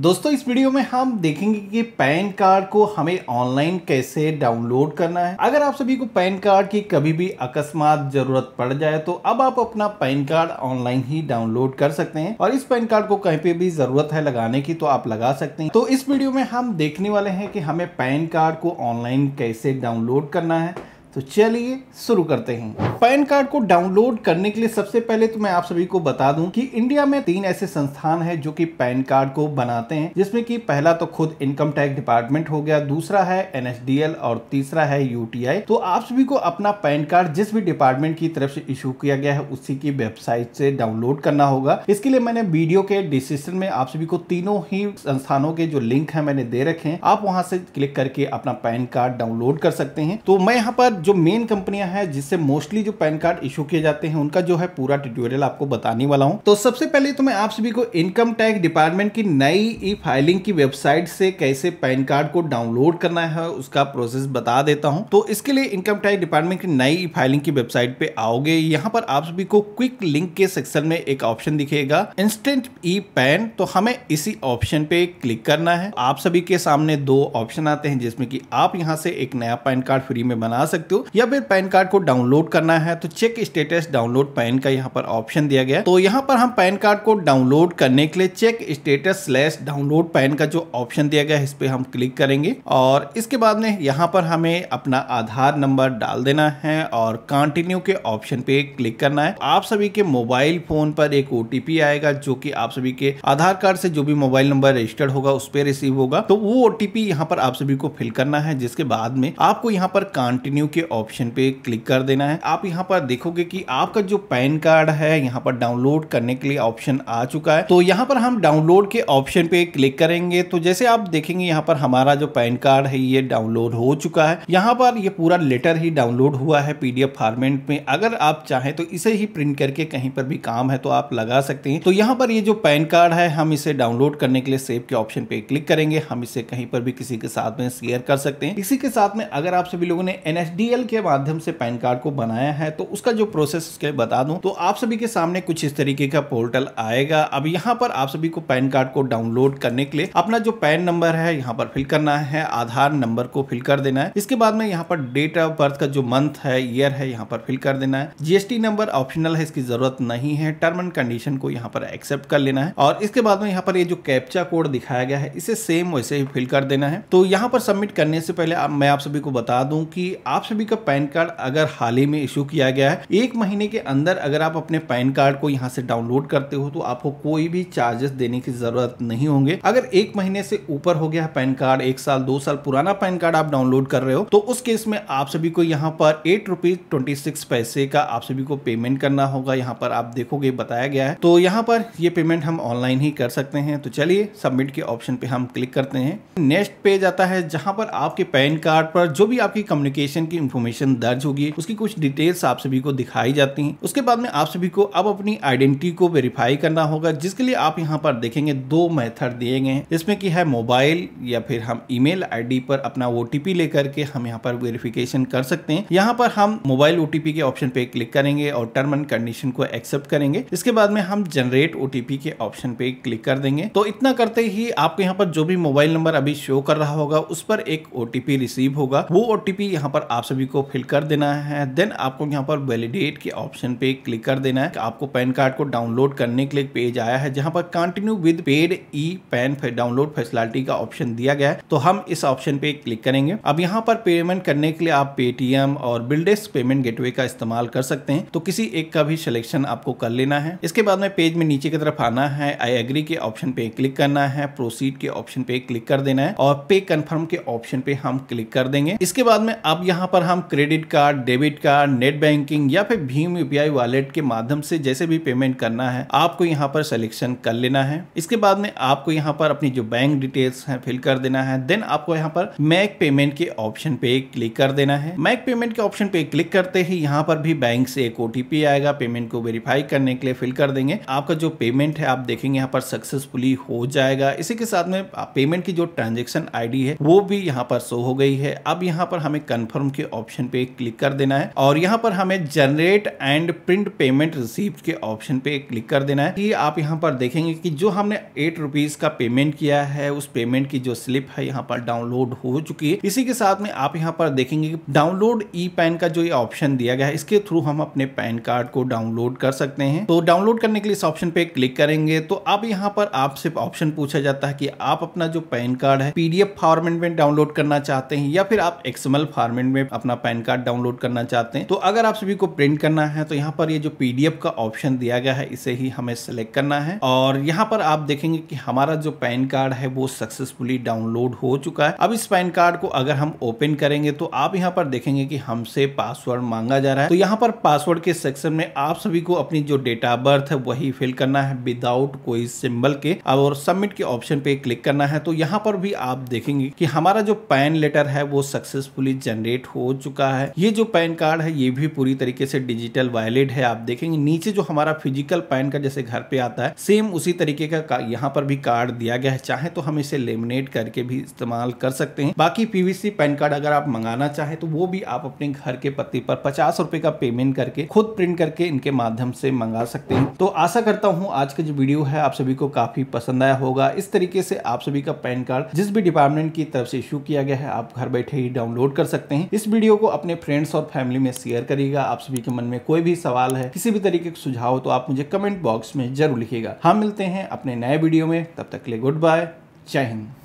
दोस्तों इस वीडियो में हम देखेंगे कि पैन कार्ड को हमें ऑनलाइन कैसे डाउनलोड करना है अगर आप सभी को पैन कार्ड की कभी भी अकस्मात जरूरत पड़ जाए तो अब आप अपना पैन कार्ड ऑनलाइन ही डाउनलोड कर सकते हैं और इस पैन कार्ड को कहीं पे भी जरूरत है लगाने की तो आप लगा सकते हैं तो इस वीडियो में हम देखने वाले हैं कि हमें पैन कार्ड को ऑनलाइन कैसे डाउनलोड करना है तो चलिए शुरू करते हैं पैन कार्ड को डाउनलोड करने के लिए सबसे पहले तो मैं आप सभी को बता दूं कि इंडिया में तीन ऐसे संस्थान हैं जो कि पैन कार्ड को बनाते हैं जिसमें कि पहला तो खुद इनकम टैक्स डिपार्टमेंट हो गया दूसरा है एनएसडीएल और तीसरा है यूटीआई तो आप सभी को अपना पैन कार्ड जिस भी डिपार्टमेंट की तरफ से इशू किया गया है उसी की वेबसाइट से डाउनलोड करना होगा इसके लिए मैंने वीडियो के डिस्क्रिप्शन में आप सभी को तीनों ही संस्थानों के जो लिंक है मैंने दे रखे हैं आप वहां से क्लिक करके अपना पैन कार्ड डाउनलोड कर सकते हैं तो मैं यहाँ पर जो मेन कंपनियां हैं जिससे मोस्टली जो पैन कार्ड इशू किए जाते हैं उनका जो है पूरा ट्यूटोरियल आपको बताने वाला हूं तो सबसे पहले तो मैं आप सभी को इनकम टैक्स डिपार्टमेंट की नई ई फाइलिंग की वेबसाइट से कैसे पैन कार्ड को डाउनलोड करना है उसका प्रोसेस बता देता हूं तो इसके लिए इनकम टैक्स डिपार्टमेंट की नई ई फाइलिंग की वेबसाइट पे आओगे यहाँ पर आप सभी को क्विक लिंक के सेक्शन में एक ऑप्शन दिखेगा इंस्टेंट ई पैन तो हमें इसी ऑप्शन पे क्लिक करना है आप सभी के सामने दो ऑप्शन आते हैं जिसमें कि आप यहाँ से एक नया पैन कार्ड फ्री में बना सकते सकते हो या फिर पैन कार्ड को डाउनलोड करना है तो चेक स्टेटस डाउनलोड पैन का यहाँ पर ऑप्शन दिया गया तो यहाँ पर हम पैन कार्ड को डाउनलोड करने के लिए check status slash download PAN का जो ऑप्शन दिया गया है इस पर हम क्लिक करेंगे और इसके बाद में यहाँ पर हमें अपना आधार नंबर डाल देना है और कंटिन्यू के ऑप्शन पे क्लिक करना है आप सभी के मोबाइल फोन पर एक ओ आएगा जो कि आप सभी के आधार कार्ड से जो भी मोबाइल नंबर रजिस्टर्ड होगा उस पर रिसीव होगा तो वो ओ टी यहाँ पर आप सभी को फिल करना है जिसके बाद में आपको यहाँ पर कंटिन्यू के ऑप्शन पे क्लिक कर देना है आप यहाँ पर देखोगे कि आपका जो पैन कार्ड है यहाँ पर डाउनलोड करने के लिए ऑप्शन आ चुका है तो यहाँ पर हम डाउनलोड के ऑप्शन पे क्लिक करेंगे तो जैसे आप देखेंगे यहाँ पर हमारा जो पैन कार्ड है ये डाउनलोड हो चुका है यहाँ पर ये पूरा लेटर ही डाउनलोड हुआ है पीडीएफ फॉर्मेट में अगर आप चाहें तो इसे ही प्रिंट करके कहीं पर भी काम है तो आप लगा सकते हैं तो यहाँ पर ये जो पैन कार्ड है हम इसे डाउनलोड करने के लिए सेव के ऑप्शन पे क्लिक करेंगे हम इसे कहीं पर भी किसी के साथ में शेयर कर सकते हैं इसी के साथ में अगर आप सभी लोगों ने एनएसडी एल के माध्यम से पैन कार्ड को बनाया है तो उसका जो प्रोसेस उसके बता दूं तो आप सभी के सामने कुछ इस तरीके का पोर्टल आएगा अब यहाँ पर आप सभी को पैन कार्ड को डाउनलोड करने के लिए अपना जो पैन नंबर है यहाँ पर फिल करना है आधार नंबर को फिल कर देना है इसके बाद में यहाँ पर डेट ऑफ बर्थ का जो मंथ है ईयर है यहाँ पर फिल कर देना है जीएसटी नंबर ऑप्शनल है इसकी जरूरत नहीं है टर्म एंड कंडीशन को यहाँ पर एक्सेप्ट कर लेना है और इसके बाद में यहाँ पर ये जो कैप्चा कोड दिखाया गया है इसे सेम वैसे ही फिल कर देना है तो यहाँ पर सबमिट करने से पहले मैं आप सभी को बता दूं कि आप सभी बी का पैन कार्ड अगर हाल ही में इशू किया गया है एक महीने के अंदर अगर आप अपने पैन कार्ड को यहाँ से डाउनलोड करते हो तो आपको कोई भी चार्जेस देने की जरूरत नहीं होंगे अगर एक महीने से ऊपर हो गया है पैन कार्ड एक साल दो साल पुराना पैन कार्ड आप डाउनलोड कर रहे हो तो उस केस में आप सभी को यहाँ पर एट रुपीज ट्वेंटी सिक्स पैसे का आप सभी को पेमेंट करना होगा यहाँ पर आप देखोगे बताया गया है तो यहाँ पर ये पेमेंट हम ऑनलाइन ही कर सकते हैं तो चलिए सबमिट के ऑप्शन पे हम क्लिक करते हैं नेक्स्ट पेज आता है जहाँ पर आपके पैन कार्ड पर जो भी आपकी कम्युनिकेशन की इन्फॉर्मेशन दर्ज होगी उसकी कुछ डिटेल्स आप सभी को दिखाई जाती हैं उसके बाद में आप सभी को अब अपनी आइडेंटिटी को वेरीफाई करना होगा जिसके लिए आप यहाँ पर देखेंगे दो मेथड दिए गए हैं इसमें की है मोबाइल या फिर हम ई मेल पर अपना ओटीपी लेकर के हम यहाँ पर वेरिफिकेशन कर सकते हैं यहाँ पर हम मोबाइल ओ के ऑप्शन पे क्लिक करेंगे और टर्म एंड कंडीशन को एक्सेप्ट करेंगे इसके बाद में हम जनरेट ओटीपी के ऑप्शन पे क्लिक कर देंगे तो इतना करते ही आपको यहाँ पर जो भी मोबाइल नंबर अभी शो कर रहा होगा उस पर एक ओटीपी रिसीव होगा वो ओटीपी यहाँ पर आप सभी सभी को फिल कर देना है देन आपको यहाँ पर वैलिडेट के ऑप्शन पे क्लिक कर देना है आपको पैन कार्ड को डाउनलोड करने के लिए पेज आया है जहाँ पर continue with paid e PAN download facility का ऑप्शन दिया गया है तो हम इस ऑप्शन पे क्लिक करेंगे अब यहाँ पर पेमेंट करने के लिए आप पेटीएम और बिल्डेस पेमेंट गेटवे का इस्तेमाल कर सकते हैं तो किसी एक का भी सिलेक्शन आपको कर लेना है इसके बाद में पेज में नीचे की तरफ आना है आई एग्री के ऑप्शन पे क्लिक करना है प्रोसीड के ऑप्शन पे क्लिक कर देना है और पे कन्फर्म के ऑप्शन पे हम क्लिक कर देंगे इसके बाद में अब यहाँ पर हम credit card debit card net banking या फिर भीम यूपीआई वॉलेट के माध्यम से जैसे भी पेमेंट करना है आपको यहाँ पर सिलेक्शन कर लेना है इसके बाद में आपको यहाँ पर अपनी जो बैंक डिटेल्स है फिल कर देना है देन आपको यहाँ पर मैक पेमेंट के ऑप्शन पे क्लिक कर देना है मैक पेमेंट के ऑप्शन पे क्लिक करते ही यहाँ पर भी बैंक से एक ओटीपी आएगा पेमेंट को वेरीफाई करने के लिए फिल कर देंगे आपका जो पेमेंट है आप देखेंगे यहाँ पर सक्सेसफुली हो जाएगा इसी के साथ में पेमेंट की जो ट्रांजेक्शन आई है वो भी यहाँ पर शो हो गई है अब यहाँ पर हमें कन्फर्म के ऑप्शन पे क्लिक कर देना है और यहाँ पर हमें generate and print payment receipt के ऑप्शन पे क्लिक कर देना है कि आप यहाँ पर देखेंगे कि जो हमने एट रुपीज का पेमेंट किया है उस पेमेंट की जो स्लिप है यहाँ पर डाउनलोड हो चुकी है इसी के साथ में आप यहाँ पर देखेंगे कि डाउनलोड ई पैन का जो ये ऑप्शन दिया गया है इसके थ्रू हम अपने पैन कार्ड को डाउनलोड कर सकते हैं तो डाउनलोड करने के लिए इस ऑप्शन पे क्लिक करेंगे तो अब यहाँ पर आपसे ऑप्शन पूछा जाता है कि आप अपना जो पैन कार्ड है पीडीएफ फॉर्मेट में डाउनलोड करना चाहते हैं या फिर आप एक्सएमएल फॉर्मेट में अपना पैन कार्ड डाउनलोड करना चाहते हैं तो अगर आप सभी को प्रिंट करना है तो यहाँ पर ये जो पीडीएफ का ऑप्शन दिया गया है इसे ही हमें सेलेक्ट करना है और यहाँ पर आप देखेंगे कि हमारा जो पैन कार्ड है वो सक्सेसफुली डाउनलोड हो चुका है अब इस पैन कार्ड को अगर हम ओपन करेंगे तो आप यहाँ पर देखेंगे कि हमसे पासवर्ड मांगा जा रहा है तो यहाँ पर पासवर्ड के सेक्शन में आप सभी को अपनी जो डेट ऑफ बर्थ है वही फिल करना है विदाउट कोई सिंबल के और सबमिट के ऑप्शन पे क्लिक करना है तो यहाँ पर भी आप देखेंगे कि हमारा जो पैन लेटर है वो सक्सेसफुली जनरेट हो हो चुका है ये जो पैन कार्ड है ये भी पूरी तरीके से डिजिटल वैलिड है आप देखेंगे नीचे जो हमारा फिजिकल पैन कार्ड जैसे घर पे आता है सेम उसी तरीके का यहाँ पर भी कार्ड दिया गया है चाहे तो हम इसे लेमिनेट करके भी इस्तेमाल कर सकते हैं बाकी पीवीसी पैन कार्ड अगर आप मंगाना चाहे तो वो भी आप अपने घर के पति पर पचास रुपए का पेमेंट करके खुद प्रिंट करके इनके माध्यम से मंगा सकते हैं तो आशा करता हूँ आज का जो वीडियो है आप सभी को काफी पसंद आया होगा इस तरीके से आप सभी का पैन कार्ड जिस भी डिपार्टमेंट की तरफ से इश्यू किया गया है आप घर बैठे ही डाउनलोड कर सकते हैं इस वीडियो को अपने फ्रेंड्स और फैमिली में शेयर करिएगा आप सभी के मन में कोई भी सवाल है किसी भी तरीके का सुझाव तो आप मुझे कमेंट बॉक्स में जरूर लिखिएगा हम मिलते हैं अपने नए वीडियो में तब तक ले गुड बाय जय हिंद